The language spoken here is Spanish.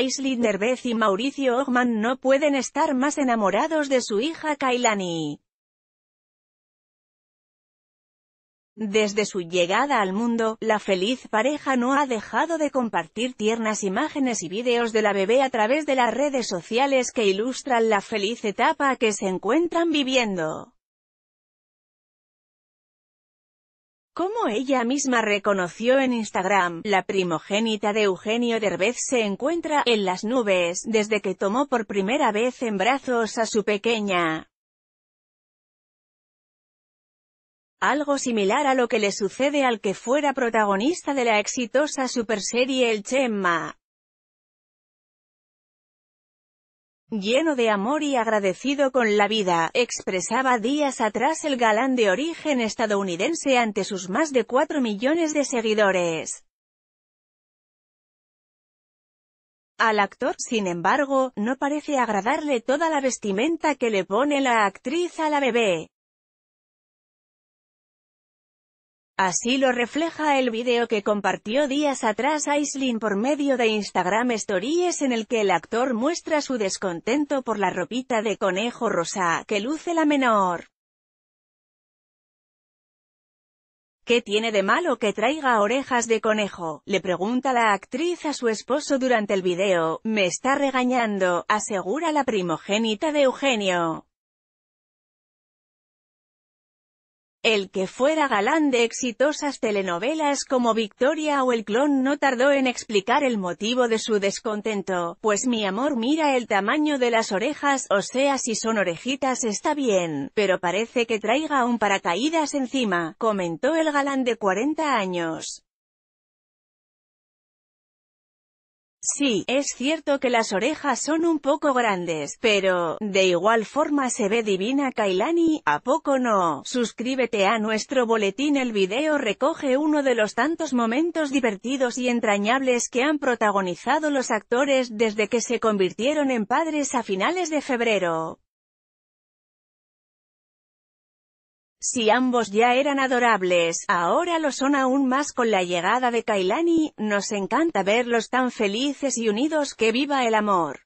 Aislinn Nervez y Mauricio Ogman no pueden estar más enamorados de su hija Kailani. Desde su llegada al mundo, la feliz pareja no ha dejado de compartir tiernas imágenes y vídeos de la bebé a través de las redes sociales que ilustran la feliz etapa que se encuentran viviendo. Como ella misma reconoció en Instagram, la primogénita de Eugenio Derbez se encuentra en las nubes desde que tomó por primera vez en brazos a su pequeña. Algo similar a lo que le sucede al que fuera protagonista de la exitosa superserie El Chema. lleno de amor y agradecido con la vida, expresaba días atrás el galán de origen estadounidense ante sus más de cuatro millones de seguidores. Al actor, sin embargo, no parece agradarle toda la vestimenta que le pone la actriz a la bebé. Así lo refleja el video que compartió días atrás Aislin por medio de Instagram Stories en el que el actor muestra su descontento por la ropita de conejo rosa que luce la menor. ¿Qué tiene de malo que traiga orejas de conejo? Le pregunta la actriz a su esposo durante el video, me está regañando, asegura la primogénita de Eugenio. El que fuera galán de exitosas telenovelas como Victoria o El Clon no tardó en explicar el motivo de su descontento, pues mi amor mira el tamaño de las orejas, o sea si son orejitas está bien, pero parece que traiga un paracaídas encima, comentó el galán de 40 años. Sí, es cierto que las orejas son un poco grandes, pero, de igual forma se ve divina Kailani, ¿a poco no? Suscríbete a nuestro boletín El video recoge uno de los tantos momentos divertidos y entrañables que han protagonizado los actores desde que se convirtieron en padres a finales de febrero. Si ambos ya eran adorables, ahora lo son aún más con la llegada de Kailani, nos encanta verlos tan felices y unidos que viva el amor.